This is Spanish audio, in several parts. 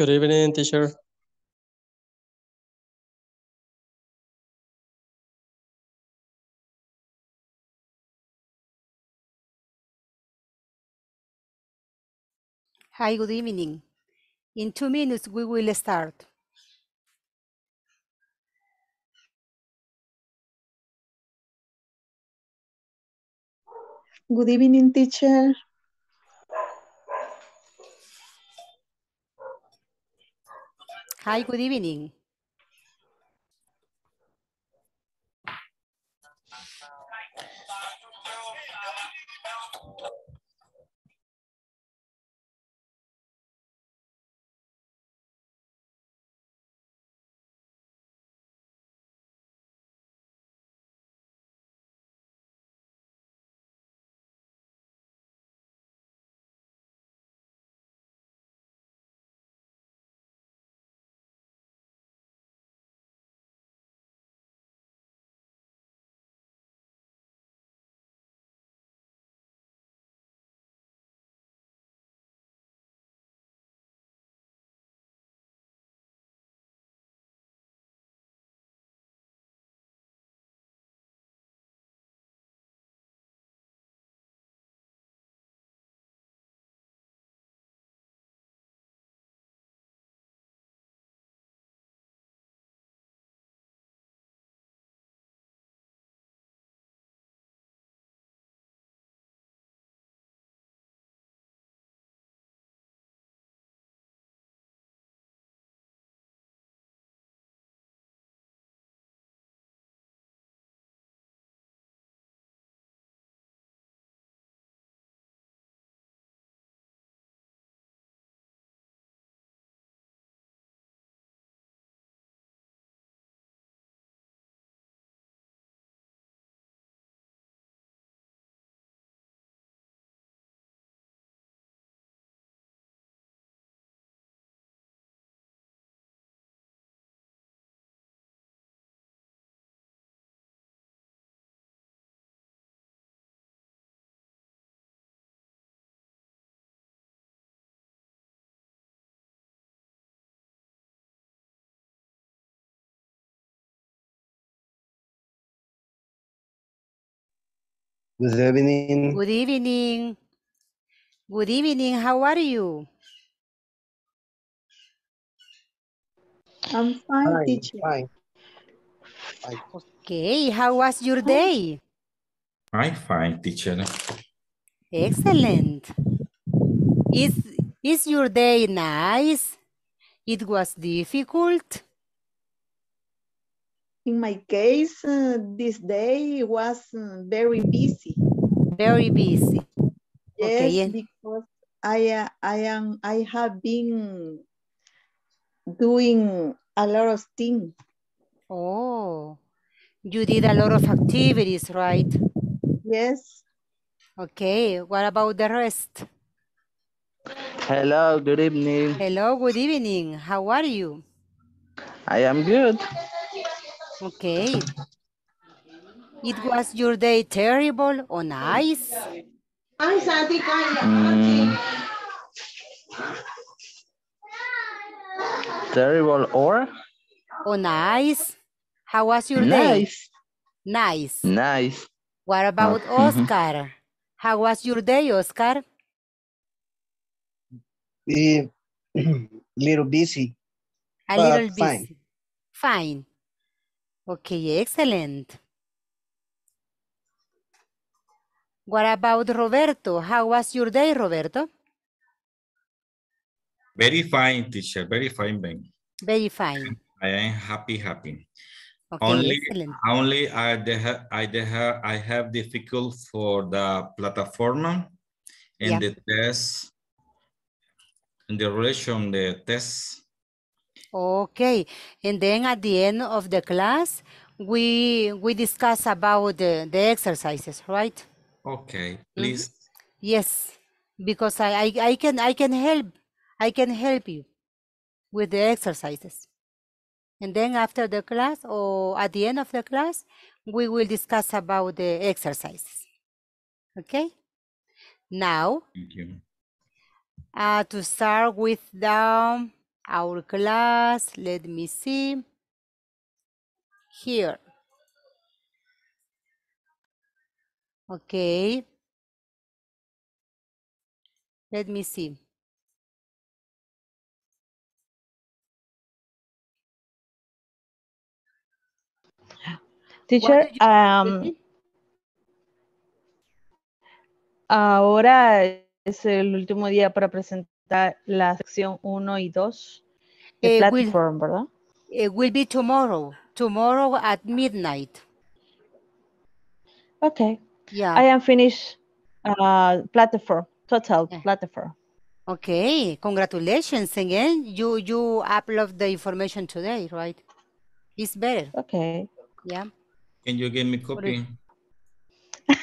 Good evening, teacher. Hi, good evening. In two minutes, we will start. Good evening, teacher. Hi, good evening. Good evening. Good evening. Good evening. How are you? I'm fine, fine teacher. Fine. Okay. How was your day? I'm fine, teacher. Excellent. Is is your day nice? It was difficult in my case, uh, this day was uh, very busy. Very busy. Yes, okay, because I, uh, I am, I have been doing a lot of things. Oh, you did a lot of activities, right? Yes. Okay, what about the rest? Hello, good evening. Hello, good evening. How are you? I am good. Okay. It was your day terrible or nice? Mm. Terrible or? Or nice. How was your nice. day? Nice. Nice. What about oh, Oscar? Mm -hmm. How was your day, Oscar? Eh, A little busy. A little busy. Fine. fine. Okay, excellent. What about Roberto? How was your day, Roberto? Very fine, teacher. Very fine, Ben. Very fine. I am happy, happy. Okay, only, excellent. only I, I, I have difficult for the platform and yeah. the test, in the relation the test Okay, and then at the end of the class, we we discuss about the, the exercises, right? Okay, mm-hmm. please. Mm -hmm. Yes, because I, I, I can I can help I can help you with the exercises. And then after the class or at the end of the class, we will discuss about the exercises. Okay? Now, Thank you. Uh, to start with the our class. Let me see. Here. Okay. Let me see. Teacher, um, ahora es el último día para presentar está la sección 1 y 2. Eh, platform, will, ¿verdad? It eh, will be tomorrow. Tomorrow at midnight. Okay. Yeah. I am finished uh, platform, total yeah. platform. Okay, congratulations again. You you upload the information today, right? It's better. Okay. Yeah. Can you give me copy?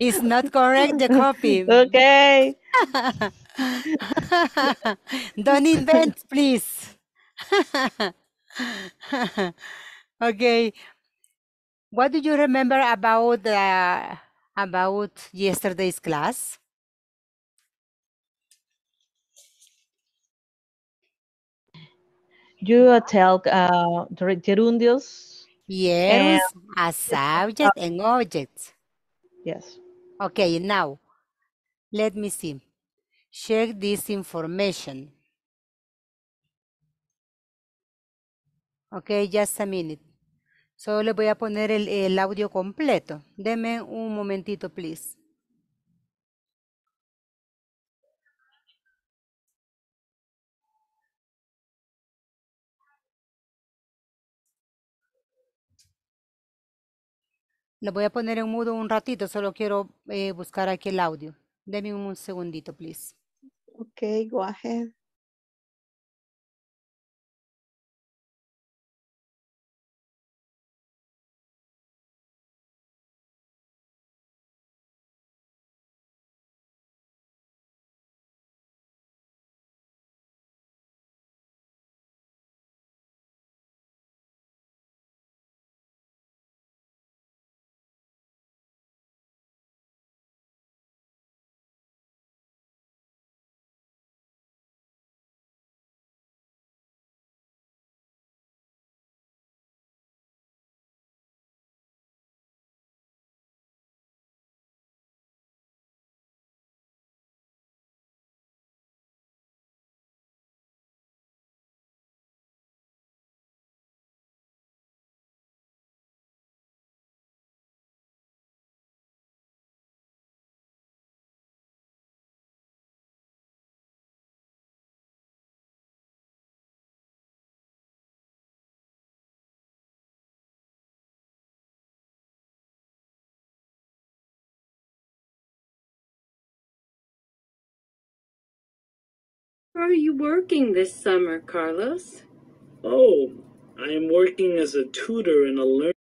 it's not correct, the copy. okay. Don't invent, please. okay. What do you remember about uh, about yesterday's class? You tell uh, gerundios. Yes, and, a subject and object. Yes. Okay, now let me see. Check this information. Ok, just a minute. Solo le voy a poner el, audio completo. Deme un momentito, please. Lo voy a poner en mudo un ratito, solo quiero eh, buscar aquí el audio. Deme un segundito, please. Okay, go ahead. are you working this summer, Carlos? Oh, I am working as a tutor in a learning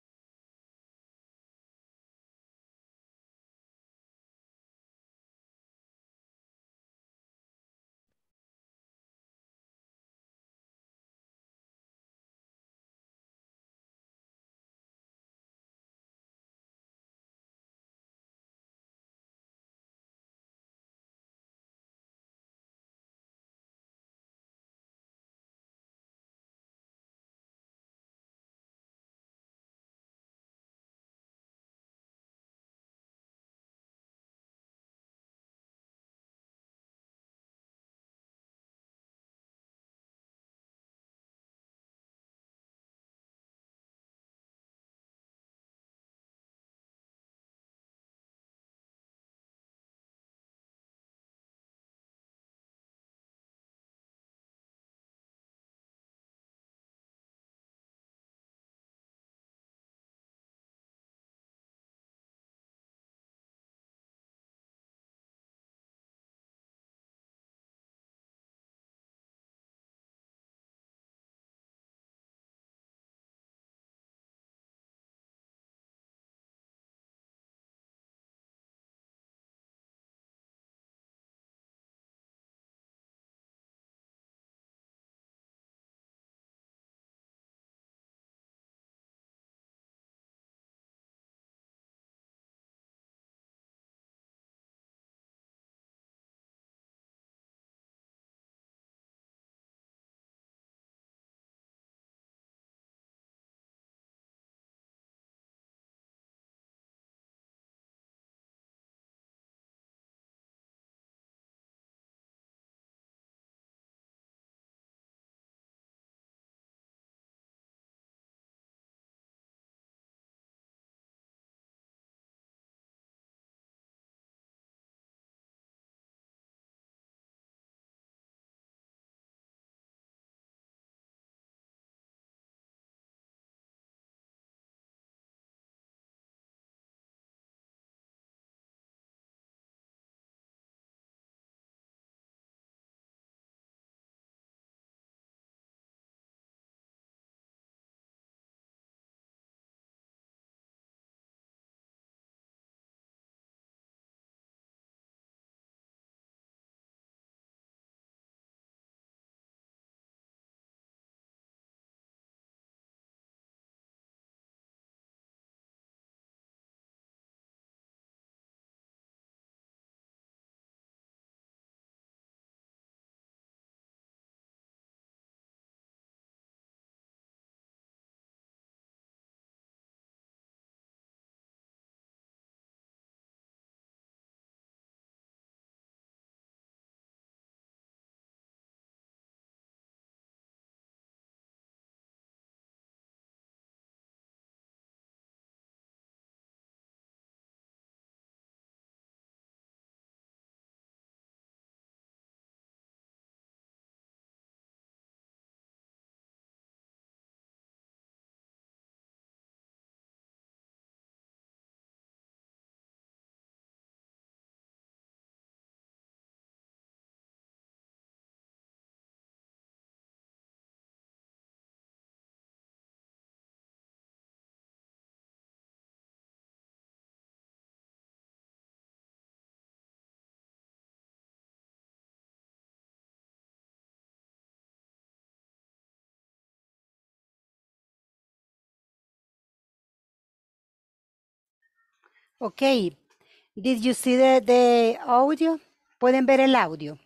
Okay. Did you see the, the audio? ¿Pueden ver el audio?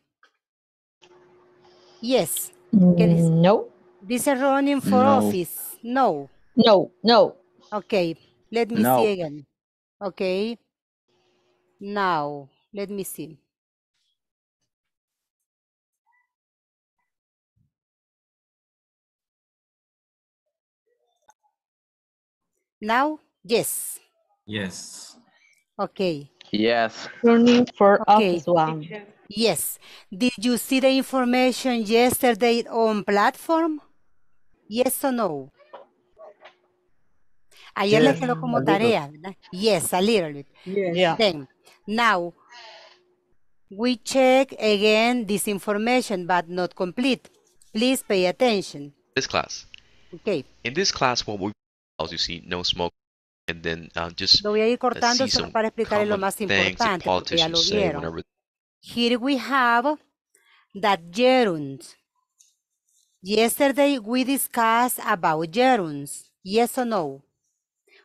Yes. Mm, no. This is running for no. office. No. No, no. Okay. Let me no. see again. Okay. Now, let me see. Now, yes. Yes. Okay. Yes. for okay. office one. Yes. Did you see the information yesterday on platform? Yes or no? Ayer yes, le quedó como tarea, ¿verdad? Yes, a little bit. Yes. Yeah. now, we check again this information, but not complete. Please pay attention. This class. Okay. In this class, what we, as you see, no smoke. And then, uh, just, lo voy a ir uh, cortando solo para explicarles lo más importante, porque ya lo vieron. Whenever... Here we have that gerund. Yesterday we discussed about gerunds. Yes or no?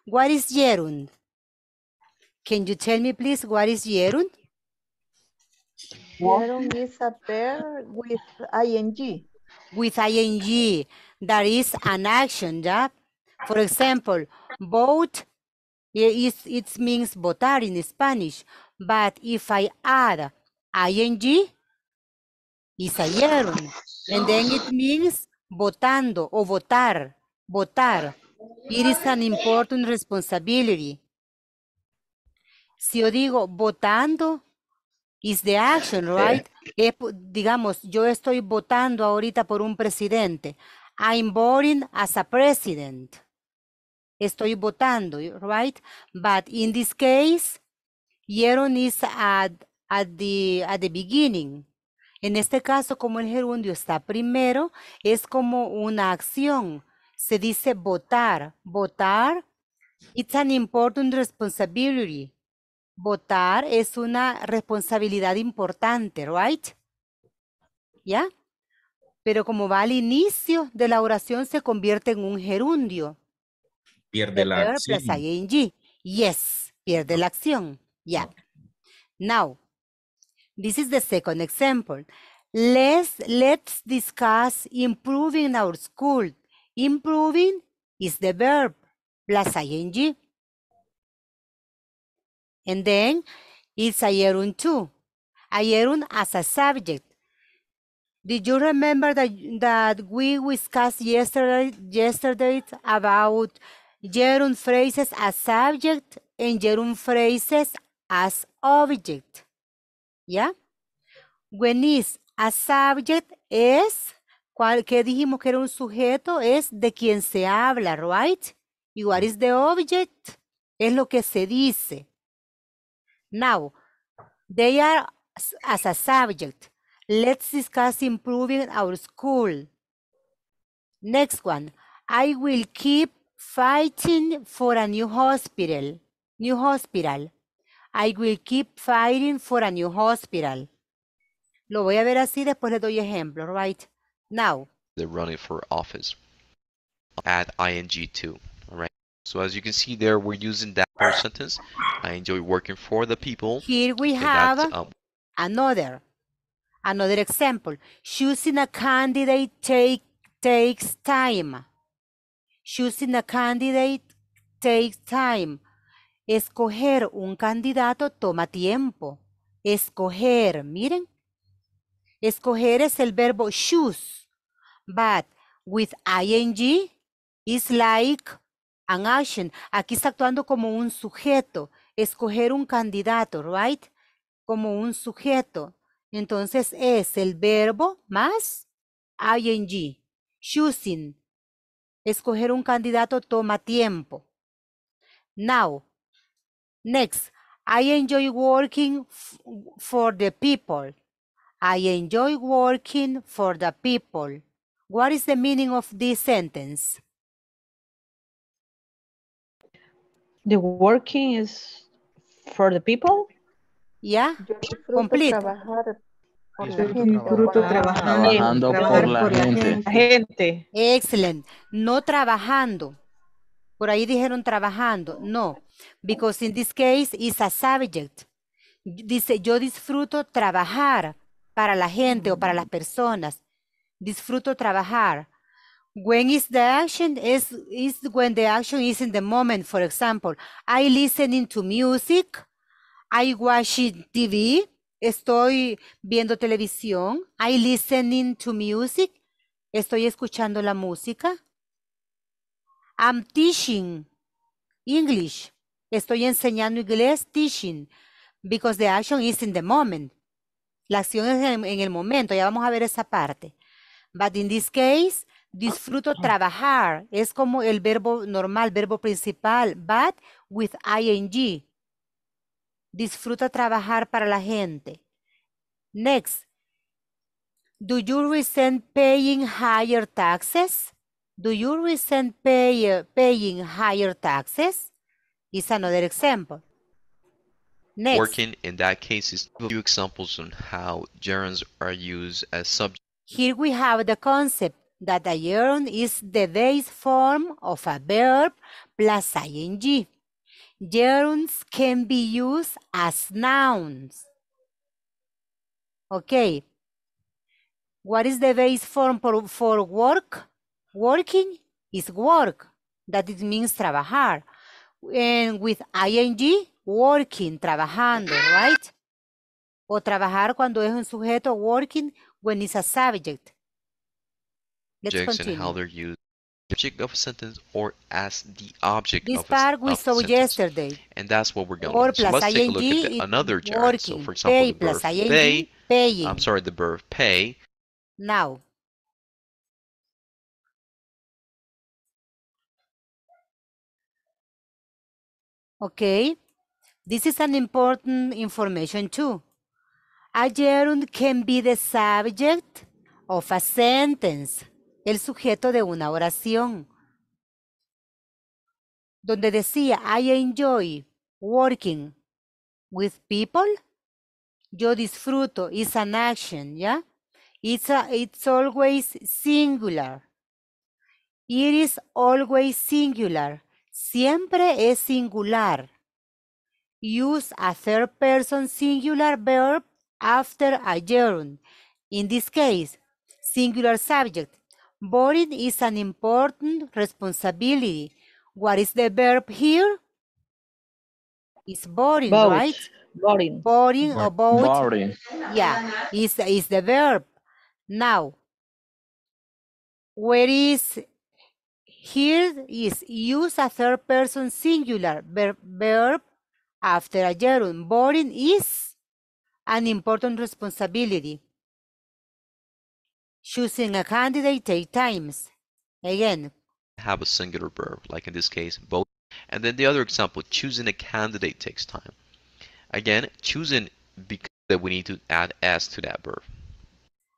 What is gerund? Can you tell me please what is gerund? Gerund is a pair with ing. With ing. That is an action, yeah? For example, both It, means votar in Spanish. But if I add ing, is a And then it means votando o votar, votar. It is an important responsibility. Si yo digo votando, is the action, right? digamos, yo estoy votando ahorita por un presidente. I'm voting as a president estoy votando, right? But in this case, yeron is at, at, the, at the beginning. En este caso, como el gerundio está primero, es como una acción. Se dice votar. Votar, it's an important responsibility. Votar es una responsabilidad importante, right? ¿Ya? Pero como va al inicio de la oración, se convierte en un gerundio. Pierde la verb acción. Plus ing. Yes, pierde la acción. Yeah. Now, this is the second example. Let's, let's discuss improving our school. Improving is the verb plus ing. And then it's Ayerun too. Ayerun as a subject. Did you remember that, that we discussed yesterday, yesterday about gerund phrases as subject and gerund phrases as object. ¿Ya? When is a subject es, ¿qué que dijimos que era un sujeto, es de quien se habla, right? Y what is the object? Es lo que se dice. Now, they are as a subject. Let's discuss improving our school. Next one. I will keep fighting for a new hospital. New hospital. I will keep fighting for a new hospital. Lo voy a ver así, después le doy ejemplo, right? Now. They're running for office. Add ing too. alright? So as you can see there, we're using that first sentence. I enjoy working for the people. Here we have um, another. Another example. Choosing a candidate take, takes time. Choosing a candidate takes time. Escoger un candidato toma tiempo. Escoger, miren. Escoger es el verbo choose. But with ing is like an action. Aquí está actuando como un sujeto. Escoger un candidato, right? Como un sujeto. Entonces es el verbo más ing. Choosing Escoger un candidato toma tiempo. Now, next, I enjoy working for the people. I enjoy working for the people. What is the meaning of this sentence? The working is for the people? Yeah, complete. Disfruto Trabajando, por, la, gente. No trabajando. Por ahí dijeron trabajando. No. Because in this case is a subject. Dice, yo disfruto trabajar para la gente o para las personas. Disfruto trabajar. When is the action? Is, when the action is in the moment. For example, I listening to music. I watch TV estoy viendo televisión. I listening to music. Estoy escuchando la música. I'm teaching English. Estoy enseñando inglés, teaching, because the action is in the moment. La acción es en, el momento, ya vamos a ver esa parte. But in this case, disfruto ah. trabajar. Es como el verbo normal, verbo principal, but with ing. Disfruta trabajar para la gente. Next. Do you resent paying higher taxes? Do you resent pay, paying higher taxes? Is another example. Next. Working in that case is a few examples on how gerunds are used as subjects. Here we have the concept that a gerund is the base form of a verb plus ing. Gerunds can be used as nouns. Okay. What is the base form for, for work? Working is work. That it means trabajar. And with ing, working, trabajando, right? O trabajar cuando es un sujeto, working when it's a subject. Let's Jackson, continue. how they're used Object of a sentence or as the object this of a, we saw sentence. yesterday and that's what we're going to learn. so let's take a look at the, another Jared. so for example pay the verb pay paying. i'm sorry the verb pay now okay this is an important information too a gerund can be the subject of a sentence el sujeto de una oración, donde decía, I enjoy working with people. Yo disfruto, it's an action, ¿ya? It's, it's always singular. It is always singular. Siempre es singular. Use a third person singular verb after a gerund. In this case, singular subject. Boring is an important responsibility. What is the verb here? It's boring, right? Boring. Boring or Boring. Yeah, is is the verb. Now, where is here is use a third person singular verb, verb after a gerund. Boring is an important responsibility choosing a candidate eight times. Again. Have a singular verb, like in this case, both. And then the other example, choosing a candidate takes time. Again, choosing because we need to add s to that verb.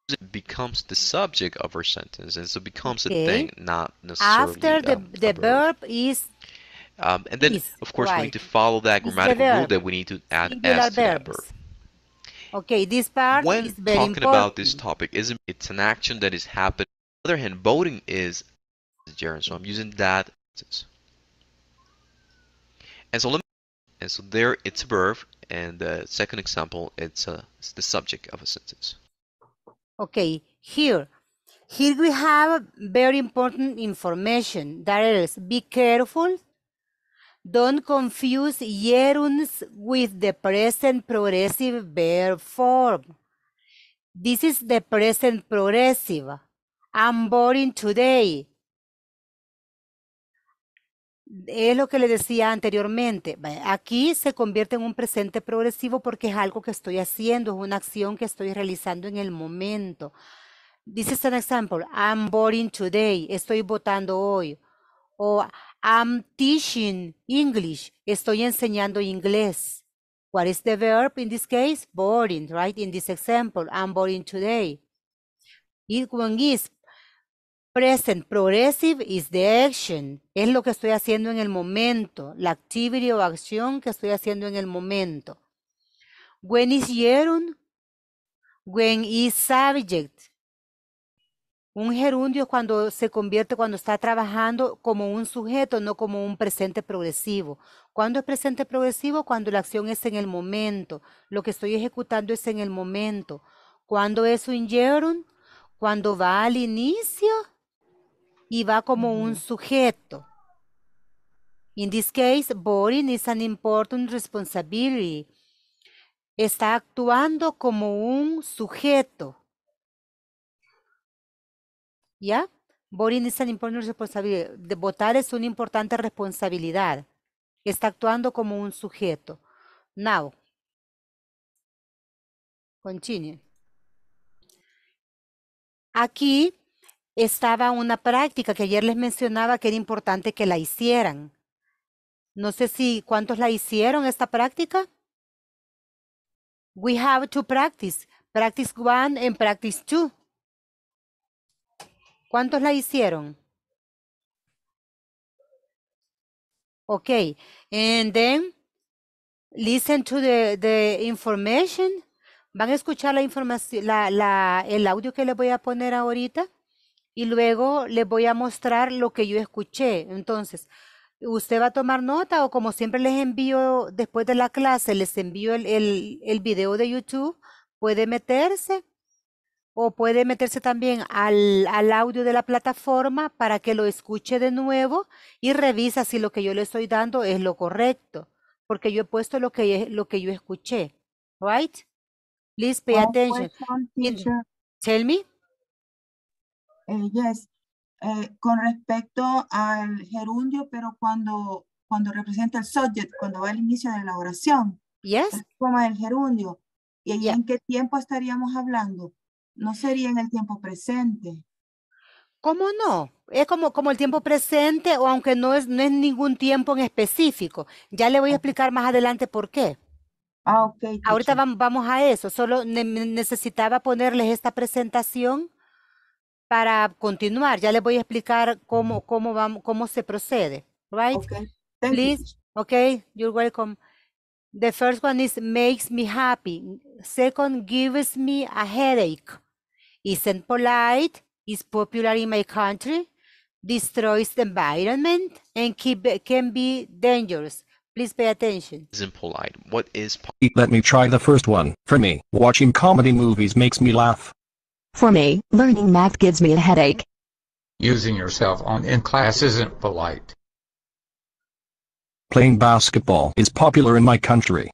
It becomes the subject of our sentence, and so becomes okay. a thing, not necessarily After the, um, the verb. verb is um, and then, is, of course, right. we need to follow that grammatical rule that we need to add singular s to verbs. that verb. Okay, this part when is very talking important. about this topic, isn't it's an action that is happening. On the other hand, voting is gerund, so I'm using that. And so let me, and so there it's a verb, and the second example it's, a, uh, it's the subject of a sentence. Okay, here, here we have very important information. That is, be careful Don't confuse gerunds with the present progressive verb form. This is the present progressive. I'm boring today. Es lo que le decía anteriormente. Aquí se convierte en un presente progresivo porque es algo que estoy haciendo, es una acción que estoy realizando en el momento. This is an example. I'm boring today. Estoy votando hoy o I'm teaching English. Estoy enseñando inglés. What is the verb in this case? Boring, right? In this example, I'm boring today. It when is present progressive is the action. Es lo que estoy haciendo en el momento, la actividad o acción que estoy haciendo en el momento. When is When is subject? Un gerundio cuando se convierte, cuando está trabajando como un sujeto, no como un presente progresivo. ¿Cuándo es presente progresivo? Cuando la acción es en el momento. Lo que estoy ejecutando es en el momento. ¿Cuándo es un gerund? Cuando va al inicio y va como un sujeto. In this case, boring is an important responsibility. Está actuando como un sujeto. ¿Ya? Borin De votar es una importante responsabilidad. Está actuando como un sujeto. Now. Continue. Aquí estaba una práctica que ayer les mencionaba que era importante que la hicieran. No sé si cuántos la hicieron esta práctica. We have to practice. Practice one and practice two. ¿Cuántos la hicieron? Ok. and then listen to the, information. Van a escuchar la información, el audio que les voy a poner ahorita y luego les voy a mostrar lo que yo escuché. Entonces, usted va a tomar nota o como siempre les envío después de la clase, les envío el, el video de YouTube, puede meterse o puede meterse también al, al, audio de la plataforma para que lo escuche de nuevo y revisa si lo que yo le estoy dando es lo correcto, porque yo he puesto lo que, lo que yo escuché, right? Please pay oh, pues, attention. Tell me. Eh, yes. Eh, con respecto al gerundio, pero cuando, cuando representa el subject, cuando va al inicio de la oración. Yes. Como el gerundio. ¿Y en qué tiempo estaríamos hablando? no sería en el tiempo presente. ¿Cómo no? Es como, como el tiempo presente o aunque no es, no es ningún tiempo en específico. Ya le voy a explicar más adelante por qué. Ah, ok. Ahorita vamos, vamos a eso. Solo necesitaba ponerles esta presentación para continuar. Ya les voy a explicar cómo, cómo, vamos, cómo se procede. Right? Okay. Please. Okay, you're welcome. The first one is makes me happy. Second, gives me a headache. isn't polite, is popular in my country, destroys the environment, and can be dangerous. Please pay attention. Isn't polite. What is polite? Let me try the first one. For me, watching comedy movies makes me laugh. For me, learning math gives me a headache. Using your on in class isn't polite. Playing basketball is popular in my country.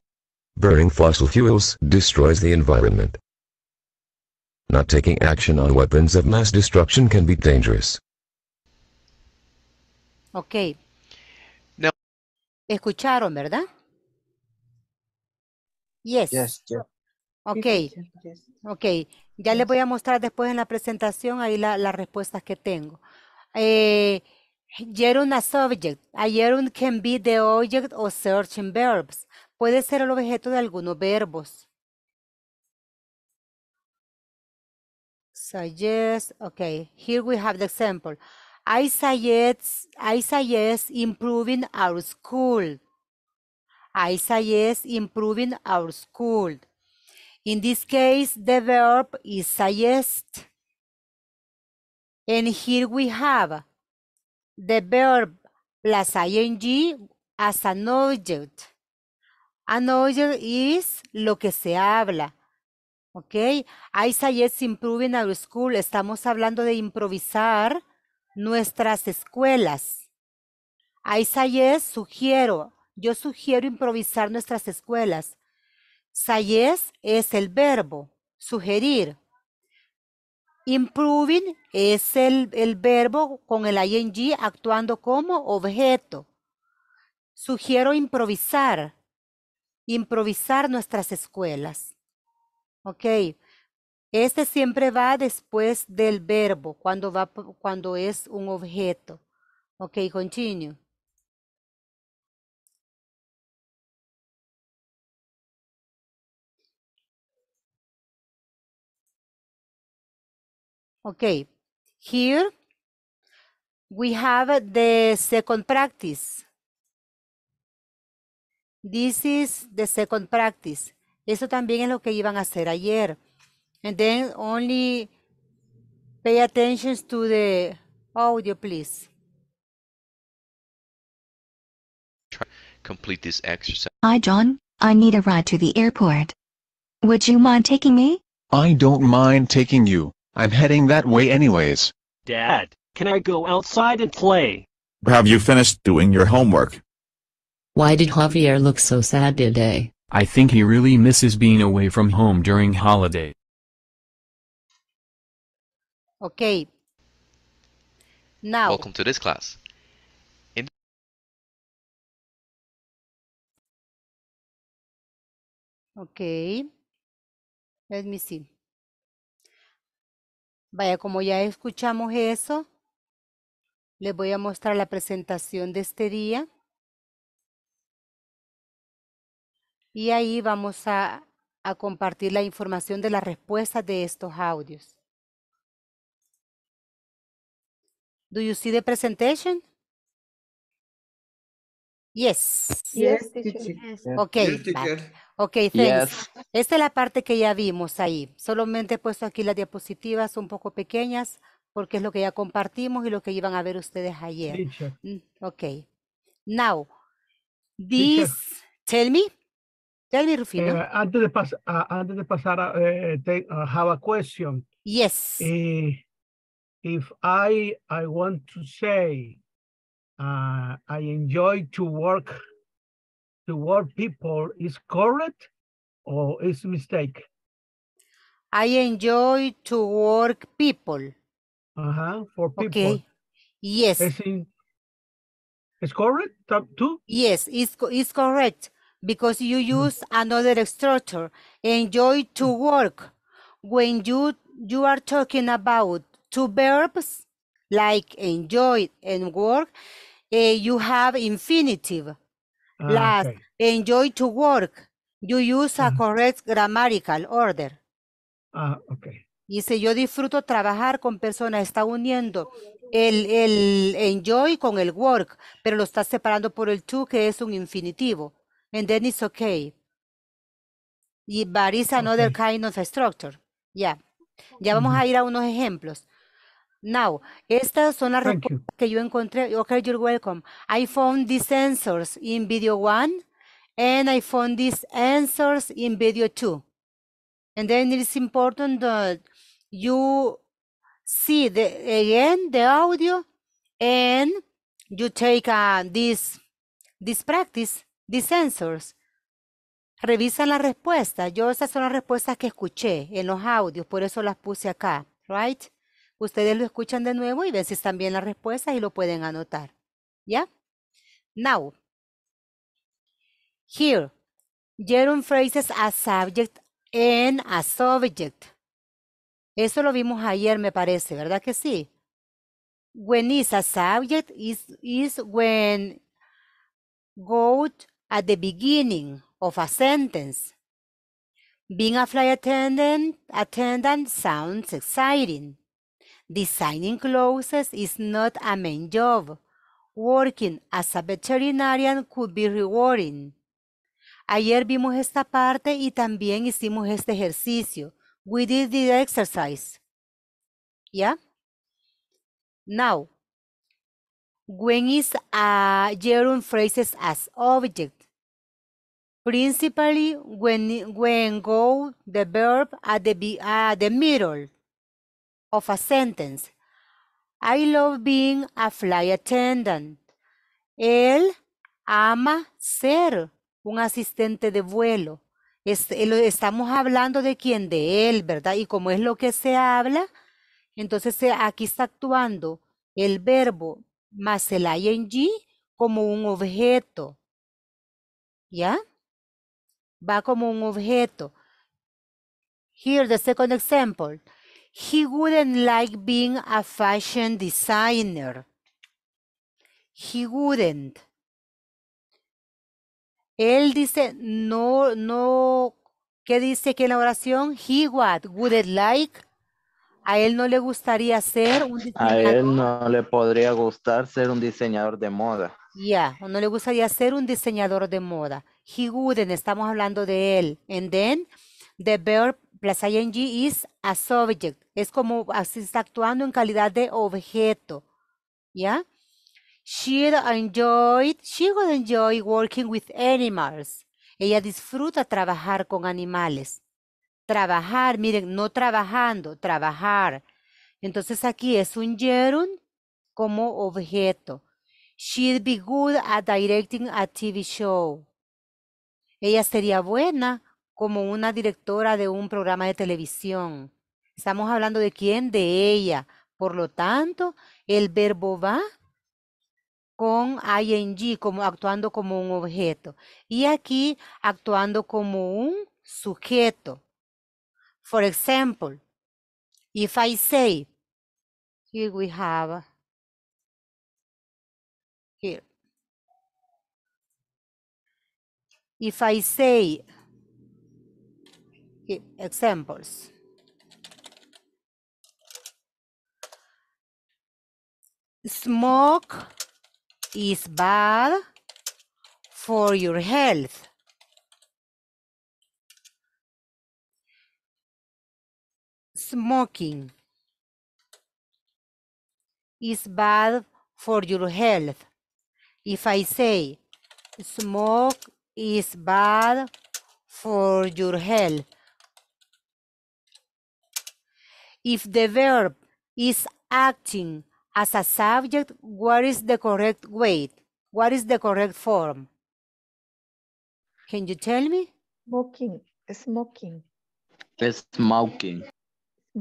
Burning fossil fuels destroys the environment. Not taking action on weapons of mass destruction can be dangerous. Ok. ¿Escucharon, verdad? Yes. Yes, Okay. Ok. Ya les voy a mostrar después en la presentación ahí la, las respuestas que tengo. Eh, Gerund a subject. A gerund can be the object or searching verbs. Puede ser el objeto de algunos verbos. suggest, okay, here we have the example. I suggest, I suggest improving our school. I suggest improving our school. In this case, the verb is suggest. And here we have the verb plus ing as an object. An object is lo que se habla. ¿ok? say improving our school. Estamos hablando de improvisar nuestras escuelas. say yes, sugiero. Yo sugiero improvisar nuestras escuelas. Sayes es el verbo, sugerir. Improving es el, el verbo con el ing actuando como objeto. Sugiero improvisar, improvisar nuestras escuelas. Okay, Este siempre va después del verbo, cuando, va, cuando es un objeto. Ok, continue. Okay, here we have the second practice. This is the second practice. Eso también es lo que iban a hacer ayer. And then only pay attention to the audio, please. Complete this exercise. Hi, John. I need a ride to the airport. Would you mind taking me? I don't mind taking you. I'm heading that way anyways. Dad, can I go outside and play? Have you finished doing your homework? Why did Javier look so sad today? I think he really misses being away from home during holiday. Okay. Now. Welcome to this class. In okay. Let me see. Vaya, como ya escuchamos eso, les voy a mostrar la presentación de este día. Y ahí vamos a, compartir la información de las respuestas de estos audios. Do you see the presentation? Yes. Yes, teacher. Okay. thanks. Esta es la parte que ya vimos ahí. Solamente he puesto aquí las diapositivas un poco pequeñas porque es lo que ya compartimos y lo que iban a ver ustedes ayer. Mm, ok. Now, this, tell me. Tell me, Rufino. Eh, antes, de pas antes de pasar, I uh, have a eh, question. Yes. Eh, if I, I want to say, uh, I enjoy to work, to work people is correct or is mistake? I enjoy to work people. Uh-huh, for people. Okay. Yes. It's, it's correct, too? Yes, it's, it's correct. because you mm. use another structure. Enjoy to mm. work. When you, you are talking about two verbs, like enjoy and work, eh, you have infinitive. Ah, enjoy to work. You use a mm. correct grammatical order. Ah, okay. Dice, yo disfruto trabajar con personas. Está uniendo el, el enjoy con el work, pero lo está separando por el to, que es un infinitivo. and then it's okay. But it's another okay. kind of structure. Yeah. Ya vamos mm -hmm. a ir a unos ejemplos. Now, estas son las Thank respuestas you. que yo encontré. Okay, you're welcome. I found these answers in video one, and I found these answers in video two. And then it is important that you see the, again the audio and you take uh, this, this practice The Revisan la respuesta. Yo esas son las respuestas que escuché en los audios, por eso las puse acá, right? Ustedes lo escuchan de nuevo y ven si están bien las respuestas y lo pueden anotar. ¿Ya? Now. Here. Jerome phrases a subject and a subject. Eso lo vimos ayer, me parece, ¿verdad que sí? When is a subject is, when goat at the beginning of a sentence. Being a flight attendant, attendant sounds exciting. Designing clothes is not a main job. Working as a veterinarian could be rewarding. Ayer vimos esta parte y también hicimos este ejercicio. We did the exercise. Yeah? Now, when is a gerund phrases as object? principally when, go the verb at the, at the middle of a sentence. I love being a flight attendant. Él ama ser un asistente de vuelo. estamos hablando de quién, de él, ¿verdad? Y como es lo que se habla, entonces eh, aquí está actuando el verbo más el ing como un objeto. ¿Ya? va como un objeto. Here, the second example. He wouldn't like being a fashion designer. He wouldn't. Él dice, no, no, ¿qué dice aquí en la oración? He what? Wouldn't like. A él no le gustaría ser un diseñador. A él no le podría gustar ser un diseñador de moda. Ya, no le gustaría ser un diseñador de moda. He wouldn't, estamos hablando de él. And then, the verb plus ing is a subject. Es como así está actuando en calidad de objeto. ¿Ya? She enjoyed, she would enjoy working with animals. Ella disfruta trabajar con animales. Trabajar, miren, no trabajando, trabajar. Entonces aquí es un gerund como objeto. She'd be good at directing a TV show. Ella sería buena como una directora de un programa de televisión. Estamos hablando de quién? De ella. Por lo tanto, el verbo va con ing, como actuando como un objeto. Y aquí actuando como un sujeto. For example, if I say, here we have If I say examples, smoke is bad for your health. Smoking is bad for your health. If I say smoke is bad for your health. If the verb is acting as a subject, what is the correct weight? What is the correct form? Can you tell me? Smoking. Smoking. Smoking.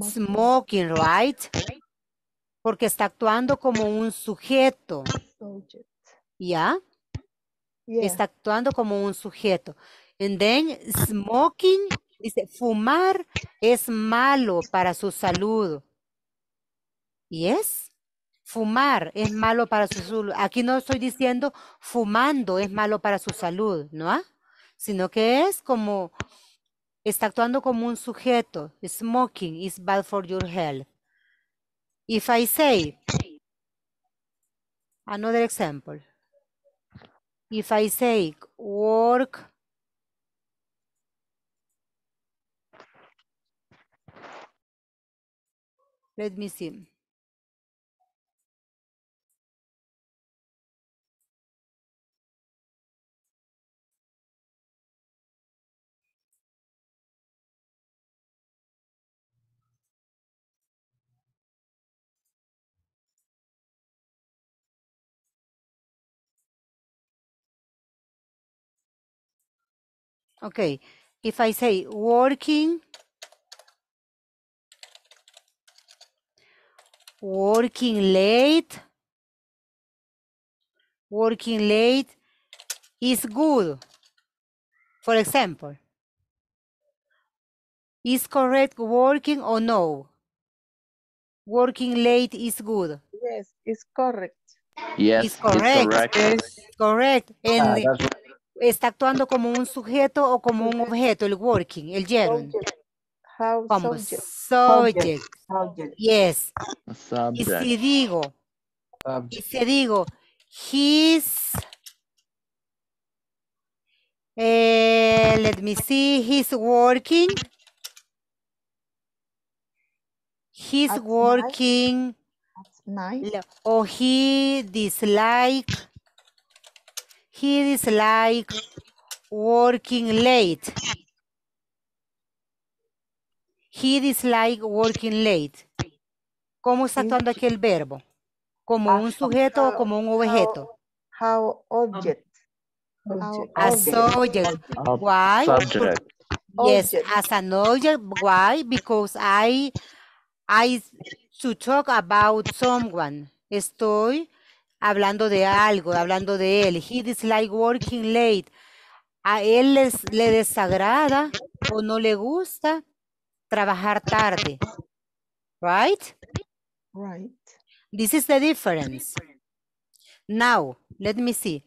Smoking, right? Porque está actuando como un sujeto. Subject. Yeah? Está actuando como un sujeto. And then smoking, dice, fumar es malo para su salud. Yes. Fumar es malo para su salud. Aquí no estoy diciendo fumando es malo para su salud, ¿no? Sino que es como, está actuando como un sujeto. Smoking is bad for your health. If I say, another example. If I say work, let me see. Okay, if I say working, working late, working late is good. For example, is correct working or no? Working late is good. Yes, it's correct. Yes, it's correct. It's correct. It's correct. Ah, and ah, está actuando como un sujeto o como un objeto, el working, el gerund. como subject. Subject. Yes. Y si digo, y si digo, his, eh, let me see, he's working. He's working. O he dislike He like working late. He like working late. ¿Cómo está actuando aquí el verbo? ¿Como un sujeto o como un objeto? How, object. As object. Why? Yes, as an object. Why? Because I, I to talk about someone. Estoy hablando de algo, hablando de él. He dislike working late. A él les, le desagrada o no le gusta trabajar tarde. Right? Right. This is the difference. Now, let me see.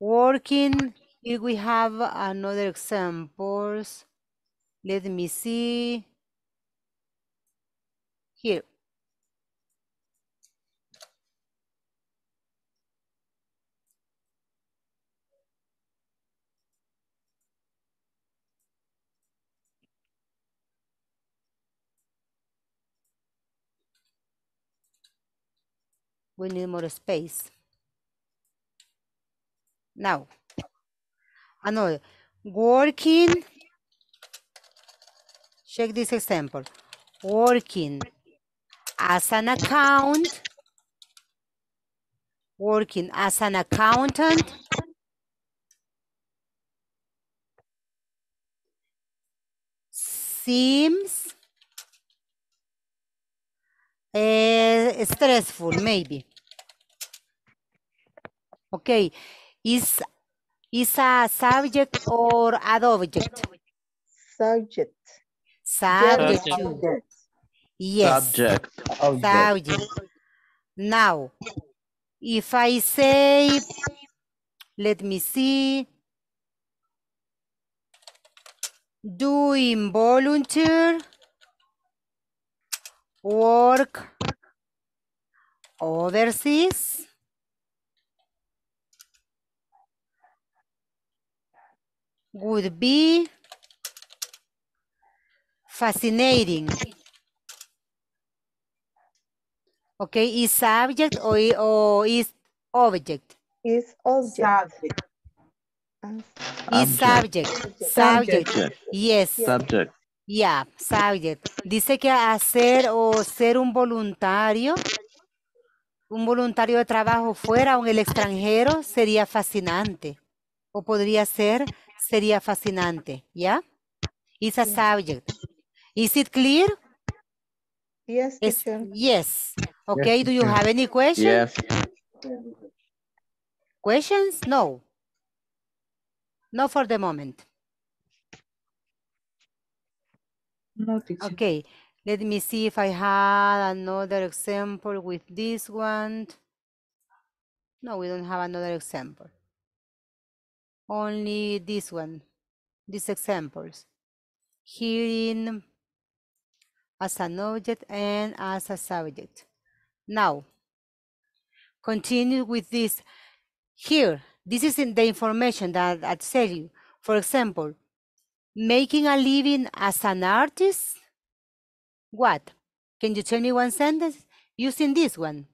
Working, here we have another examples. Let me see. Here, we need more space. Now, another working. Check this example. Working as an account, working as an accountant, seems uh, stressful, maybe. Okay. Is is a subject or an object? Subject. Subject. subject. Yes. Subject. Subject. Now, if I say, let me see, doing volunteer work overseas, would be fascinating. Ok, is subject o is object? Is object. Subject. Ah. Is subject. subject. subject. Yes. Subject. Yeah, subject. Dice que hacer o ser un voluntario, un voluntario de trabajo fuera o en el extranjero sería fascinante. O podría ser sería fascinante, ¿ya? It's a subject. Is it clear? Yes, yes. Yes. Okay, yes, do you have any questions? Yes. Questions? No. No for the moment. No, Okay, let me see if I had another example with this one. No, we don't have another example only this one, these examples. Hearing as an object and as a subject. Now, continue with this. Here, this is in the information that I tell you. For example, making a living as an artist? What? Can you tell me one sentence using this one?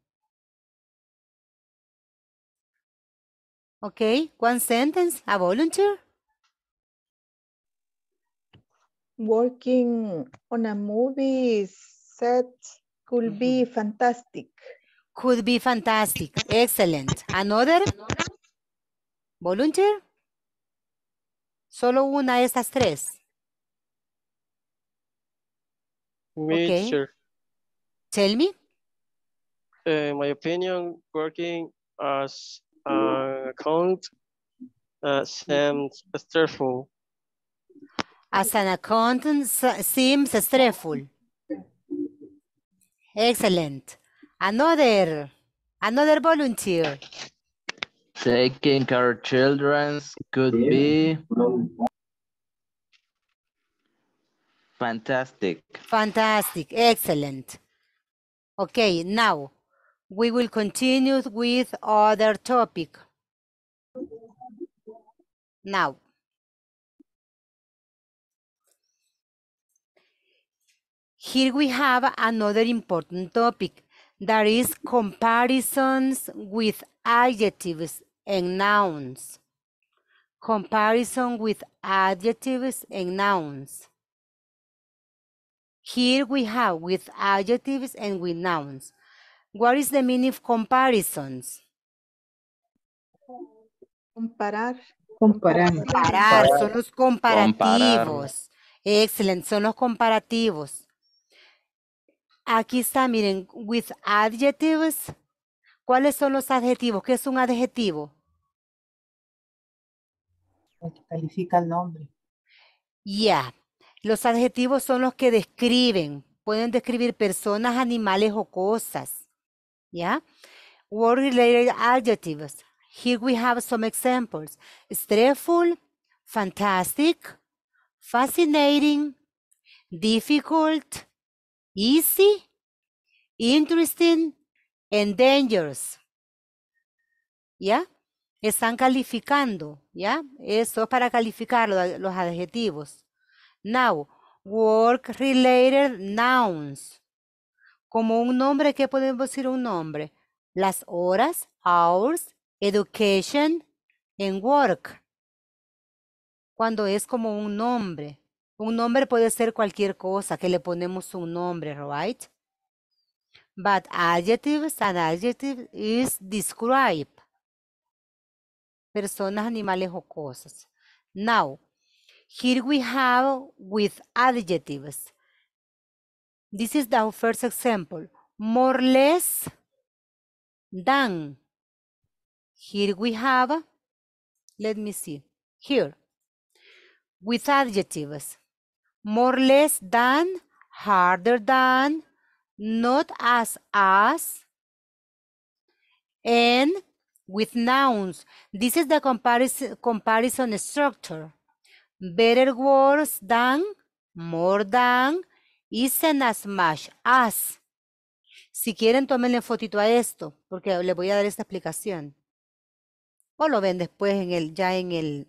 Okay, one sentence. A volunteer? Working on a movie set could mm -hmm. be fantastic. Could be fantastic. Excellent. Another? Volunteer? Solo una de estas tres. Me, okay. Sure. Tell me. Uh, my opinion, working as a account uh, seems stressful. As an accountant seems stressful. Excellent. Another, another volunteer. Taking care of children could be fantastic. Fantastic. Excellent. Okay, now we will continue with other topic. Now, here we have another important topic that is comparisons with adjectives and nouns. Comparison with adjectives and nouns. Here we have with adjectives and with nouns. What is the meaning of comparisons? Comparar Comparar. Comparar, son los comparativos. Excelente, son los comparativos. Aquí está, miren, with adjectives. ¿Cuáles son los adjetivos? ¿Qué es un adjetivo? que califica el nombre. Ya. Los adjetivos son los que describen. Pueden describir personas, animales o cosas. ¿Ya? Word-related adjectives. Here we have some examples. Stressful, fantastic, fascinating, difficult, easy, interesting, and dangerous. ¿Ya? Están calificando, ¿ya? Eso es para calificar los, adjetivos. Now, work-related nouns. Como un nombre, ¿qué podemos decir un nombre? Las horas, hours, education and work. Cuando es como un nombre. Un nombre puede ser cualquier cosa que le ponemos un nombre, right? But adjectives, an adjective is describe. Personas, animales o cosas. Now, here we have with adjectives. This is the first example. More less than Here we have, let me see, here, with adjectives, more less than, harder than, not as as, and with nouns. This is the comparison, structure. Better worse than, more than, isn't as much as. Si quieren, tomenle fotito a esto, porque les voy a dar esta explicación o lo ven después en el, ya en el,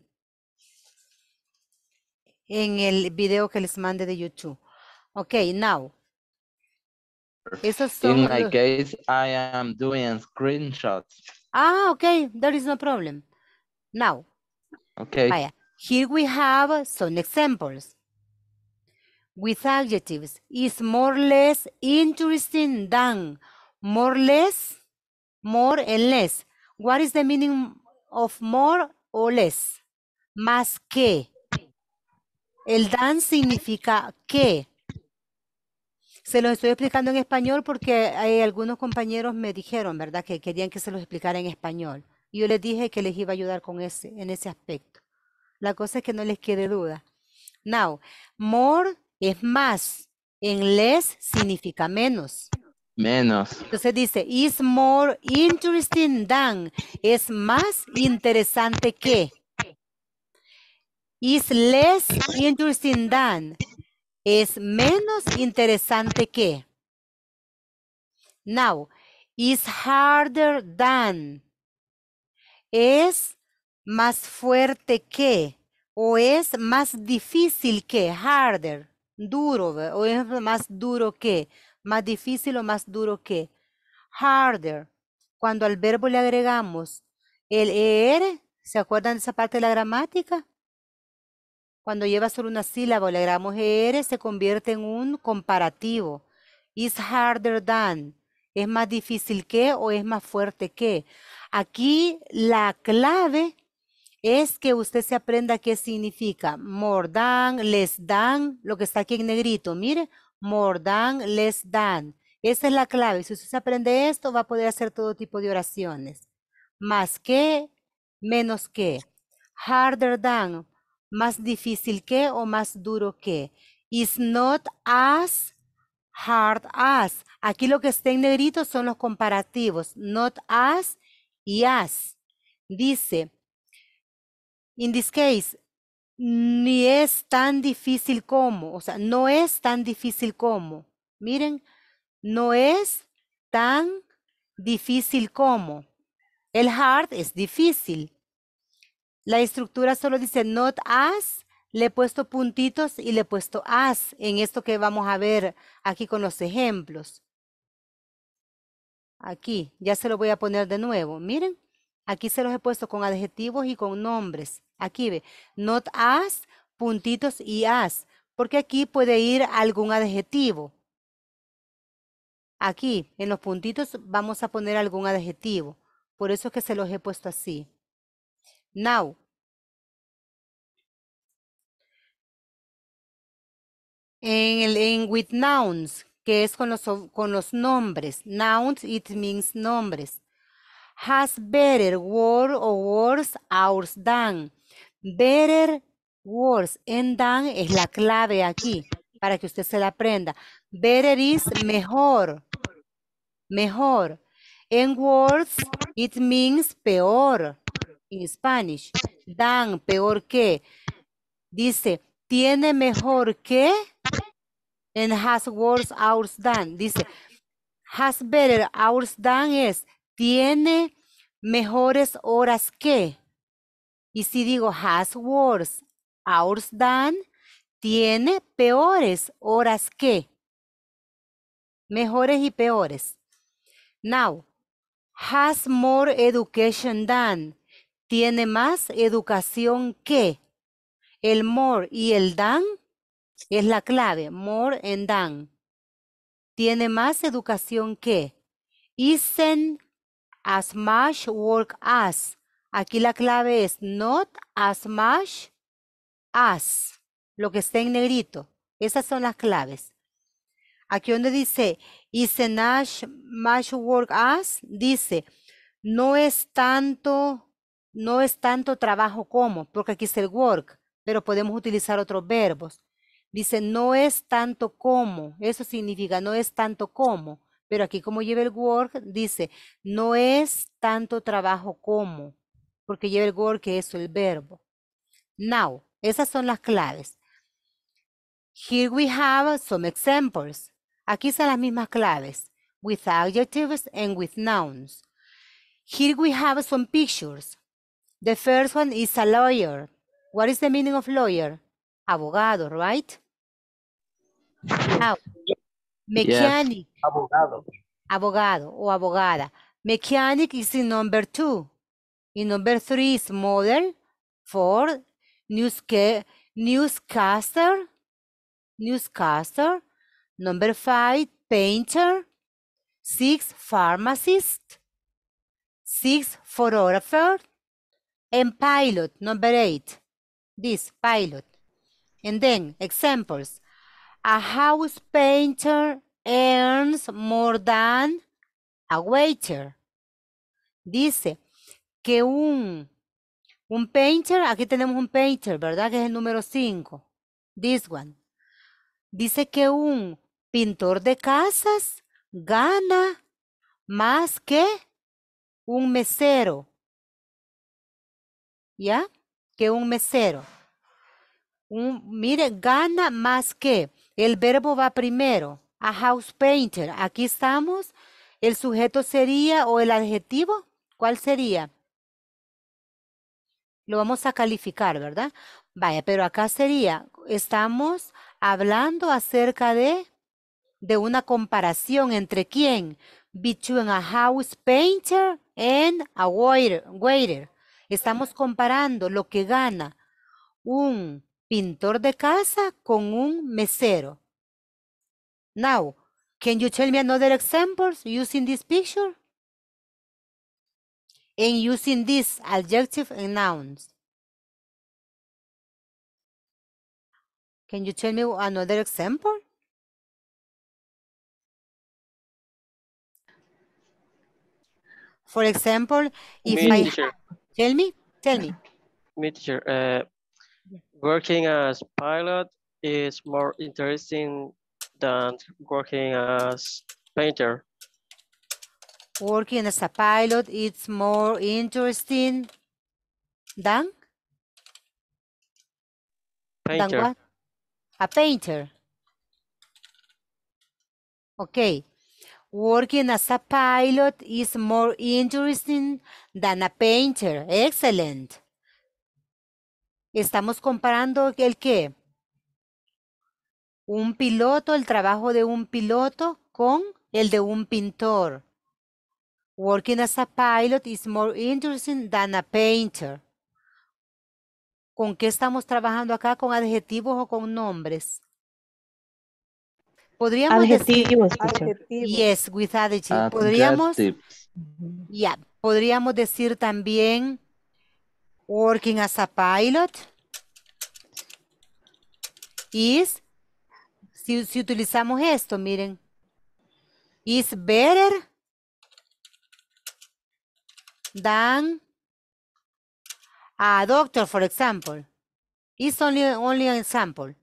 en el video que les mande de YouTube. Okay, now. In my case, I am doing screenshots. Ah, okay, there is no problem. Now. Okay. Here we have some examples. With adjectives, is more less interesting than more less, more or less. What is the meaning of more o less, más que. El dan significa que. Se los estoy explicando en español porque hay algunos compañeros me dijeron, ¿verdad? Que querían que se los explicara en español. Y yo les dije que les iba a ayudar con ese, en ese aspecto. La cosa es que no les quede duda. Now, more es más. En less significa menos. Menos. Entonces dice, is more interesting than. Es más interesante que. Is less interesting than. Es menos interesante que. Now, is harder than. Es más fuerte que. O es más difícil que. Harder. Duro. O es más duro que más difícil o más duro que. Harder, cuando al verbo le agregamos el ER, ¿se acuerdan de esa parte de la gramática? Cuando lleva solo una sílaba le agregamos ER, se convierte en un comparativo. Is harder than. ¿Es más difícil que o es más fuerte que? Aquí la clave es que usted se aprenda qué significa more than, less than, lo que está aquí en negrito, mire, more than, less than. Esa es la clave. Si usted se aprende esto, va a poder hacer todo tipo de oraciones. Más que, menos que. Harder than, más difícil que o más duro que. Is not as hard as. Aquí lo que está en negrito son los comparativos. Not as y as. Dice, in this case, ni es tan difícil como, o sea, no es tan difícil como. Miren, no es tan difícil como. El hard es difícil. La estructura solo dice not as, le he puesto puntitos y le he puesto as en esto que vamos a ver aquí con los ejemplos. Aquí, ya se lo voy a poner de nuevo, miren. Aquí se los he puesto con adjetivos y con nombres. Aquí ve, not as, puntitos y as, porque aquí puede ir algún adjetivo. Aquí, en los puntitos, vamos a poner algún adjetivo. Por eso es que se los he puesto así. Now. En, el, en with nouns, que es con los, con los nombres. Nouns, it means nombres has better, words or worse, ours than. Better, words and dan es la clave aquí para que usted se la aprenda. Better is mejor, mejor. En words, it means peor In Spanish. Dan, peor que. Dice, tiene mejor que and has worse hours than. Dice, has better hours than es tiene mejores horas que. Y si digo has worse hours than, tiene peores horas que. Mejores y peores. Now, has more education than, tiene más educación que. El more y el than es la clave, more and than. Tiene más educación que. Isn't as much work as. Aquí la clave es not as much as. Lo que está en negrito. Esas son las claves. Aquí donde dice is as much work as, dice no es tanto, no es tanto trabajo como, porque aquí es el work, pero podemos utilizar otros verbos. Dice no es tanto como, eso significa no es tanto como. Pero aquí como lleva el work, dice, no es tanto trabajo como, porque lleva el work que es el verbo. Now, esas son las claves. Here we have some examples. Aquí están las mismas claves, with adjectives and with nouns. Here we have some pictures. The first one is a lawyer. What is the meaning of lawyer? Abogado, right? Now, Mechanic. Yes. Abogado. Abogado o abogada. Mechanic is in number two. In number three is model. Four, newsca newscaster. Newscaster. Number five, painter. Six, pharmacist. Six, photographer. And pilot, number eight. This, pilot. And then, examples. A house painter earns more than a waiter. Dice que un, un painter, aquí tenemos un painter, ¿verdad? Que es el número 5. This one. Dice que un pintor de casas gana más que un mesero. ¿Ya? Que un mesero. Un, mire, gana más que. El verbo va primero. A house painter. Aquí estamos. El sujeto sería o el adjetivo. ¿Cuál sería? Lo vamos a calificar, ¿verdad? Vaya, pero acá sería, estamos hablando acerca de, de una comparación entre quién? Between a house painter and a waiter. Estamos comparando lo que gana un pintor de casa con un mesero. Now, can you tell me another examples using this picture? And using this adjective and nouns. Can you tell me another example? For example, if me, I tell me, tell me. teacher, uh, Working as pilot is more interesting than working as painter. Working as a pilot, is more interesting than? Painter. Than what? A painter. Okay. Working as a pilot is more interesting than a painter. Excellent. Estamos comparando el qué? Un piloto, el trabajo de un piloto con el de un pintor. Working as a pilot is more interesting than a painter. ¿Con qué estamos trabajando acá? ¿Con adjetivos o con nombres? Podríamos adjetivos, decir, Yes, with adjectives. Podríamos, ya podríamos decir también working as a pilot is, si, utilizamos esto, miren, is better than a doctor, for example. It's only, only an example.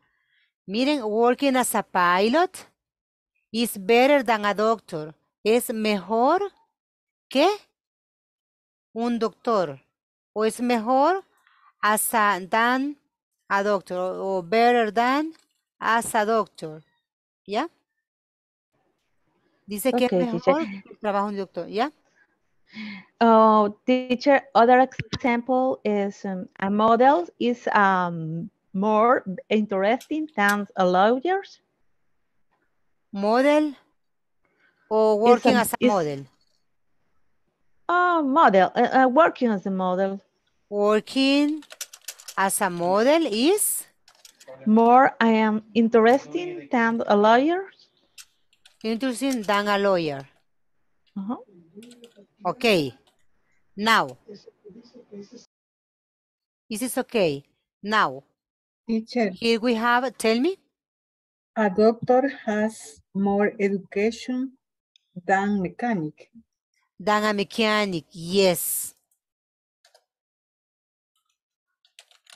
Miren, working as a pilot is better than a doctor. Es mejor que un doctor. o es mejor as a, than a doctor o, better than as a doctor. ¿Ya? Dice que okay, es mejor teacher. el trabajo de doctor. ¿Ya? Oh, teacher, other example is um, a model is um, more interesting than a lawyer. Model or working a, as a model? Oh, model, uh, uh, working as a model. Working as a model is? More I am interesting than a lawyer. Interesting than a lawyer. Uh -huh. Okay. Now. Is this okay? Now. Teacher. Here we have, tell me. A doctor has more education than mechanic. Than a mechanic, yes.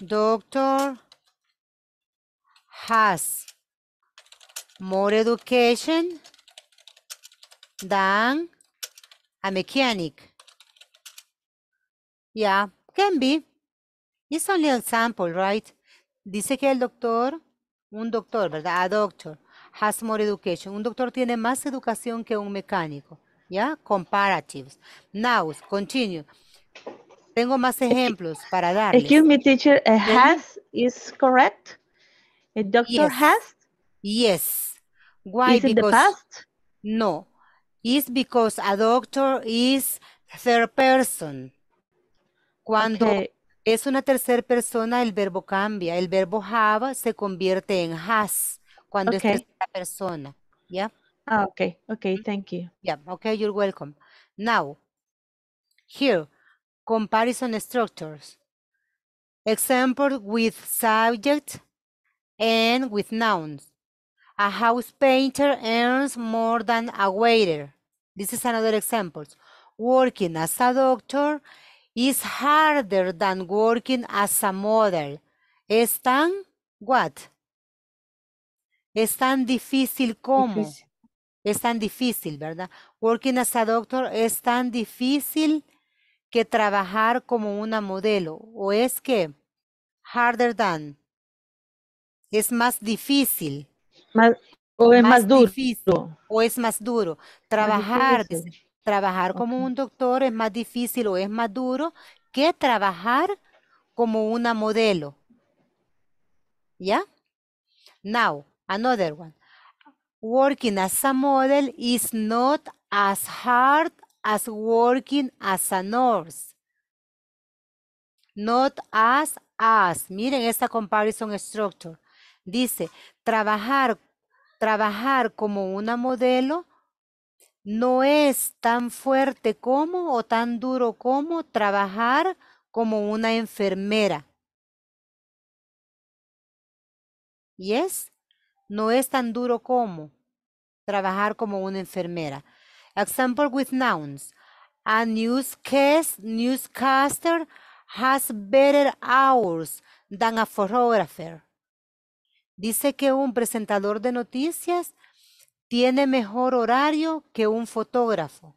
doctor has more education than a mechanic. Yeah, can be. It's only a sample, right? Dice que el doctor, un doctor, ¿verdad? A doctor has more education. Un doctor tiene más educación que un mecánico. Yeah, comparatives. Now, continue. Tengo más ejemplos para dar. Excuse me, teacher. Eh, has is correct. A eh, doctor has. Yes. Why? Is because, No. It's because a doctor is third person. Cuando es una tercera persona, el verbo cambia. El verbo have se convierte en has cuando es tercera persona. ¿Ya? Yeah? Ah, ok. Ok, thank you. Yeah, okay, you're welcome. Now, here, comparison structures. Example with subject and with nouns. A house painter earns more than a waiter. This is another example. Working as a doctor is harder than working as a model. Es tan what? Es tan difícil como. Difícil. Es tan difícil, ¿verdad? Working as a doctor es tan difícil que trabajar como una modelo o es que harder than es más difícil. o es más, duro. o es más duro. Trabajar, trabajar como un doctor es más difícil o es más duro que trabajar como una modelo. ¿Ya? Now, another one. Working as a model is not as hard as working as a nurse. Not as as. Miren esta comparison structure. Dice, trabajar, trabajar como una modelo no es tan fuerte como o tan duro como trabajar como una enfermera. Yes, no es tan duro como trabajar como una enfermera. Example with nouns. A newscast, newscaster has better hours than a photographer. Dice que un presentador de noticias tiene mejor horario que un fotógrafo.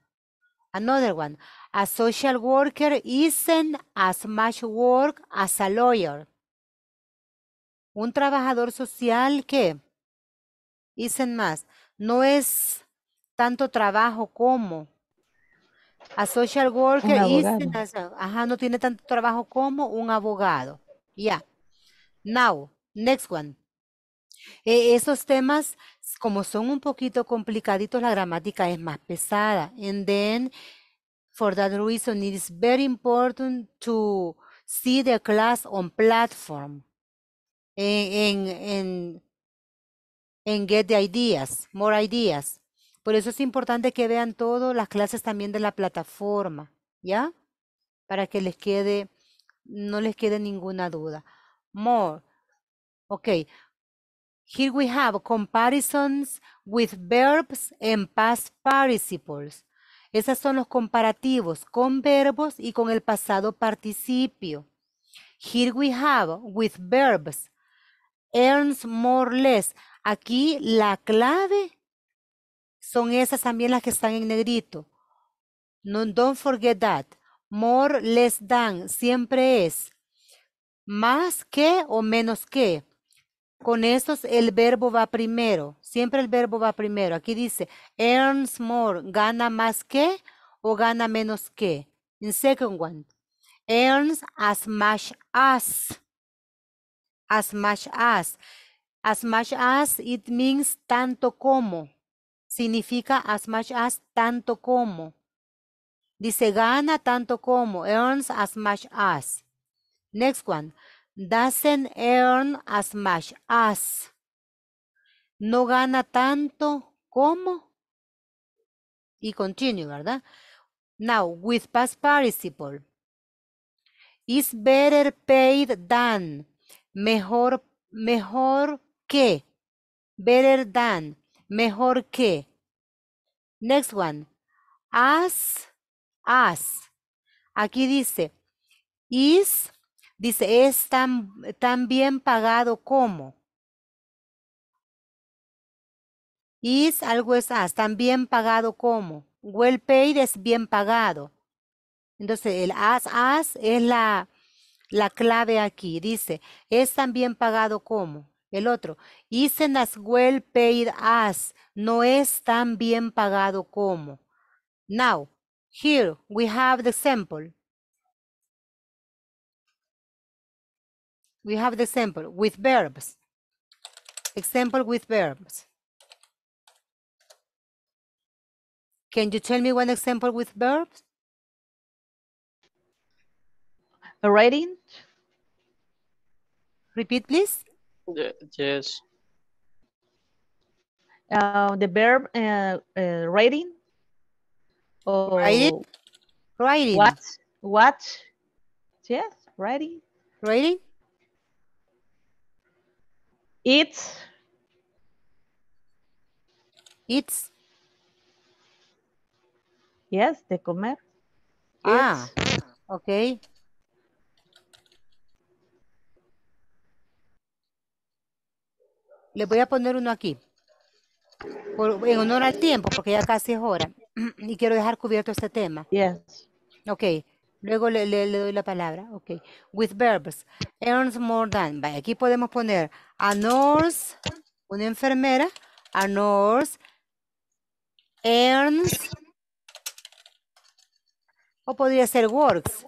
Another one. A social worker isn't as much work as a lawyer. Un trabajador social que isn't más. No es tanto trabajo como a social worker ajá, no tiene tanto trabajo como un abogado. Ya. Yeah. Now, next one. E, esos temas, como son un poquito complicaditos, la gramática es más pesada. And then, for that reason, it is very important to see the class on platform and, e, get the ideas, more ideas. Por eso es importante que vean todo, las clases también de la plataforma, ¿ya? Para que les quede, no les quede ninguna duda. More. Ok. Here we have comparisons with verbs and past participles. Esos son los comparativos con verbos y con el pasado participio. Here we have with verbs. Earns more less. Aquí la clave son esas también las que están en negrito. No, don't forget that. More, less dan. siempre es. Más que o menos que. Con esos el verbo va primero. Siempre el verbo va primero. Aquí dice, earns more, gana más que o gana menos que. In second one, earns as much as. As much as. As much as, it means tanto como significa as much as, tanto como. Dice gana tanto como, earns as much as. Next one, doesn't earn as much as. No gana tanto como. Y continue, ¿verdad? Now, with past participle. Is better paid than. Mejor, mejor que. Better than mejor que. Next one. As, as. Aquí dice, is, dice, es tan, bien pagado como. Is algo es as, tan bien pagado como. Well paid es bien pagado. Entonces, el as, as es la, la clave aquí. Dice, es tan bien pagado como. El otro, isn't as well paid as, no es tan bien pagado como. Now, here we have the sample. We have the sample with verbs. Example with verbs. Can you tell me one example with verbs? Writing. Repeat, please. Yes. Uh, the verb uh, uh, writing. Oh, writing. Writing. What? What? Yes, writing. Writing. It's. It's. Yes, the comer. Ah, okay. Le voy a poner uno aquí. en honor al tiempo, porque ya casi es hora. Y quiero dejar cubierto este tema. Yes. Ok. Luego le, doy la palabra. Ok. With verbs. Earns more than. Aquí podemos poner a nurse, una enfermera. A nurse earns. O podría ser works.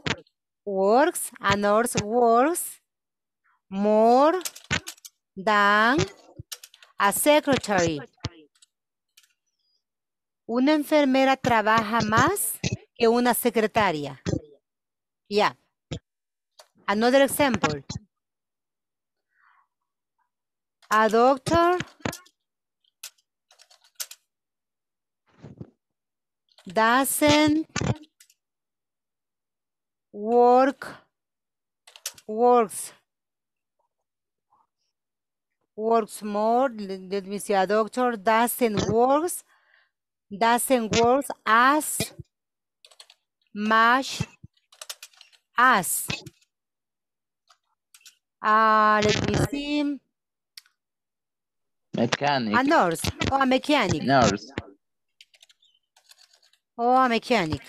Works. A nurse works more than a secretary. Una enfermera trabaja más que una secretaria. Yeah. Another example. A doctor doesn't work works works more. Let me see. A doctor doesn't works doesn't work as much as. Uh, let me see. Mechanic. A nurse. or a mechanic. Nurse. or a mechanic.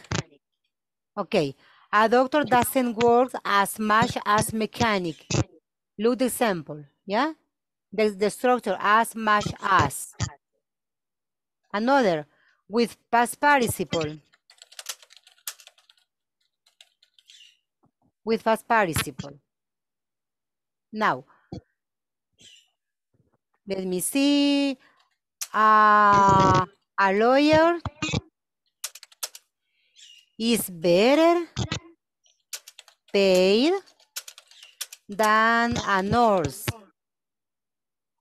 Okay. A doctor doesn't work as much as mechanic. Look the sample. Yeah the, the structure as much as. Another, with past participle. With past participle. Now, let me see. Uh, a lawyer is better paid than a nurse.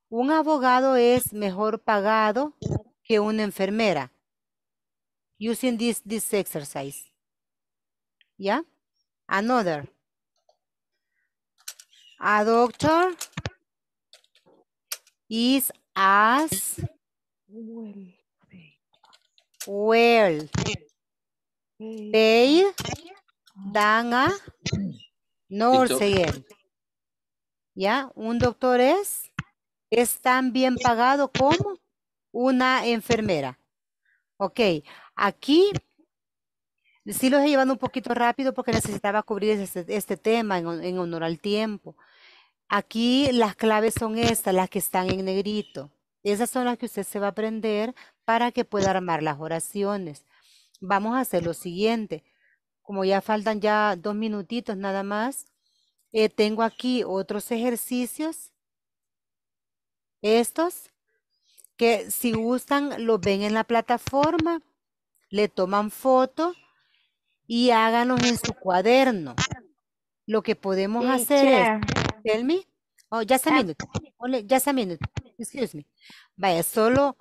un abogado es mejor pagado que una enfermera. Using this, this exercise. ¿Ya? Yeah? Another. A doctor is as well paid than a say ¿Ya? Yeah? Un doctor es es tan bien pagado como una enfermera. Ok, aquí sí los he llevado un poquito rápido porque necesitaba cubrir este, este tema en, honor al tiempo. Aquí las claves son estas, las que están en negrito. Esas son las que usted se va a aprender para que pueda armar las oraciones. Vamos a hacer lo siguiente. Como ya faltan ya dos minutitos nada más, eh, tengo aquí otros ejercicios estos que si gustan los ven en la plataforma, le toman foto y háganos en su cuaderno. Lo que podemos hacer es, tell me, oh, just a minute, just a excuse me. Vaya, solo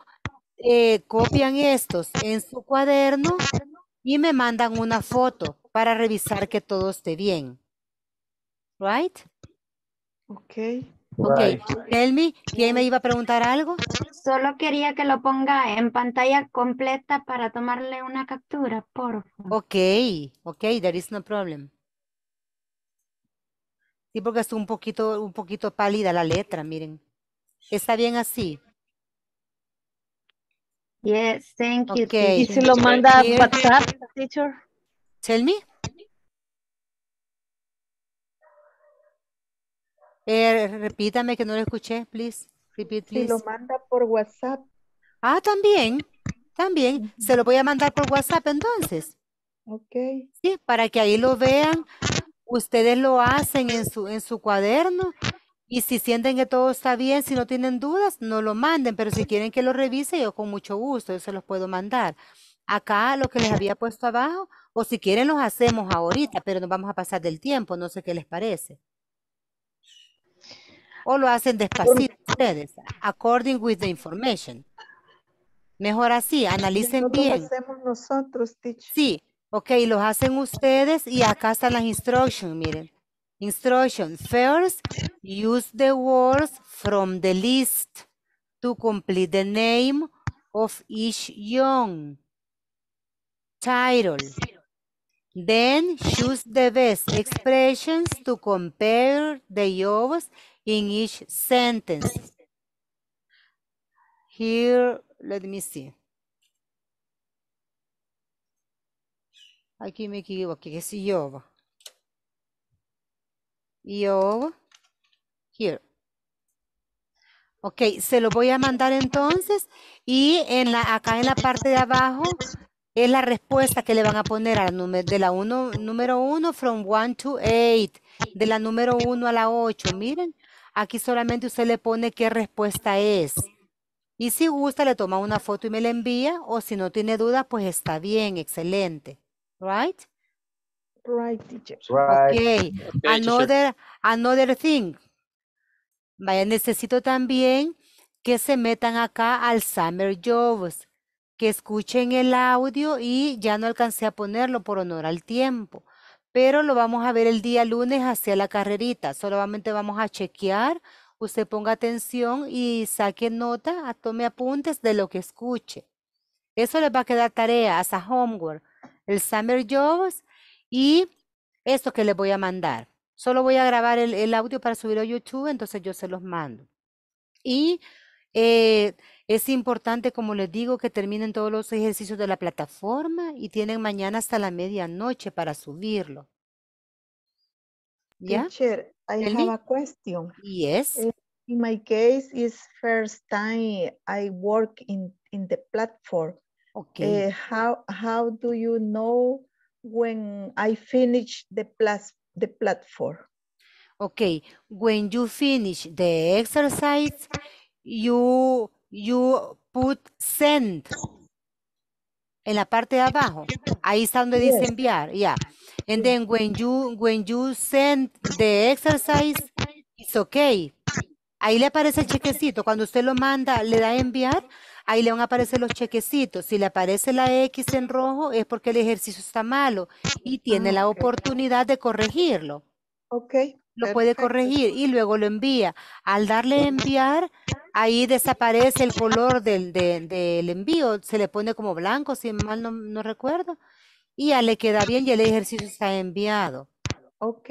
eh, copian estos en su cuaderno y me mandan una foto para revisar que todo esté bien. Right? Okay. Ok, me, ¿quién me iba a preguntar algo? Solo quería que lo ponga en pantalla completa para tomarle una captura, por favor. Ok, ok, there is no problem. Sí, porque es un poquito, un poquito pálida la letra, miren. ¿Está bien así? Yes, thank you. ¿Y si lo manda a WhatsApp, teacher? Tell me. Eh, repítame que no lo escuché, please. Repeat, please. Si lo manda por WhatsApp. Ah, también, también. Se lo voy a mandar por WhatsApp entonces. Ok. Sí, para que ahí lo vean. Ustedes lo hacen en su, en su cuaderno y si sienten que todo está bien, si no tienen dudas, no lo manden, pero si quieren que lo revise, yo con mucho gusto, yo se los puedo mandar. Acá lo que les había puesto abajo, o si quieren los hacemos ahorita, pero nos vamos a pasar del tiempo, no sé qué les parece. O lo hacen despacito ustedes, according with the information. Mejor así, analicen bien. nosotros, Sí, ok, los hacen ustedes y acá están las instructions, miren. Instruction, first, use the words from the list to complete the name of each young title. Then choose the best expressions to compare the jobs in each sentence. Here, let me see. Aquí me equivoqué, es yo. Yo, here. Ok, se lo voy a mandar entonces y en la, acá en la parte de abajo es la respuesta que le van a poner a la de la uno, número uno, from one to eight, de la número uno a la ocho, Miren, Aquí solamente usted le pone qué respuesta es. Y si gusta, le toma una foto y me la envía. O si no tiene duda pues está bien, excelente. Right? Right, teacher. Right. Okay. another, another thing. Vaya, necesito también que se metan acá al Summer Jobs, que escuchen el audio y ya no alcancé a ponerlo por honor al tiempo pero lo vamos a ver el día lunes hacia la carrerita. Solamente vamos a chequear, usted ponga atención y saque nota, tome apuntes de lo que escuche. Eso les va a quedar tarea, a homework, el summer jobs y esto que les voy a mandar. Solo voy a grabar el, audio para subirlo a YouTube, entonces yo se los mando. Y eh, es importante, como les digo, que terminen todos los ejercicios de la plataforma y tienen mañana hasta la medianoche para subirlo. ¿Ya? I have a question. Yes. Eh, in my case, it's first time I work in, the platform. Okay. Eh, how, do you know when I finish the, the platform? Okay, when you finish the exercise, you you put send en la parte de abajo. Ahí está donde dice enviar. ya And then when you when you send the exercise, it's okay. Ahí le aparece el chequecito. Cuando usted lo manda, le da enviar, ahí le van a aparecer los chequecitos. Si le aparece la X en rojo, es porque el ejercicio está malo y tiene la ah, oportunidad de corregirlo. Ok. Lo puede corregir y luego lo envía. Al darle enviar, ahí desaparece el color del, envío, se le pone como blanco, si mal no, recuerdo, y ya le queda bien y el ejercicio está enviado. Ok.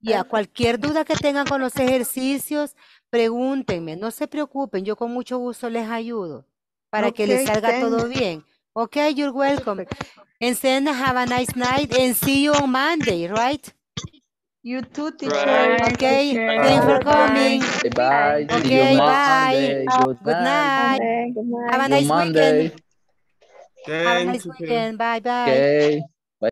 Y a cualquier duda que tengan con los ejercicios, pregúntenme, no se preocupen, yo con mucho gusto les ayudo para que les salga todo bien. Ok, you're welcome. Perfect. And then have a nice night and see you on Monday, right? You too, teacher. okay, thank thanks for coming. Bye. bye. Okay, bye. Good, Good night. night. Good night. Have a nice Monday. weekend. Thanks. Have a nice weekend. Bye-bye. Okay.